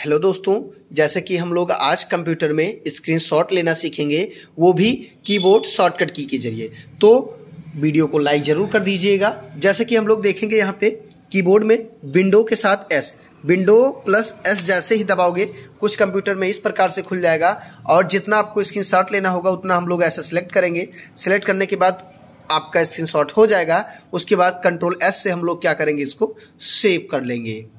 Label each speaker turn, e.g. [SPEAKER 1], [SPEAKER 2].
[SPEAKER 1] hello दोस्तों जैसे कि हम लोग आज कंप्यूटर में स्क्रीनशॉट लेना सीखेंगे वो भी कीबोर्ड शॉर्टकट की के जरिए तो वीडियो को लाइक ज़रूर कर दीजिएगा जैसे कि हम लोग देखेंगे यहाँ पे कीबोर्ड में विंडो के साथ एस विंडो प्लस एस जैसे ही दबाओगे कुछ कंप्यूटर में इस प्रकार से खुल जाएगा और जितना आपको स्क्रीन शॉट लेना होगा उतना हम लोग ऐसे सेलेक्ट करेंगे सेलेक्ट करने के बाद आपका शॉट हो जाएगा उसके बाद कंट्रोल एस से हम लोग क्या करेंगे इसको सेव कर लेंगे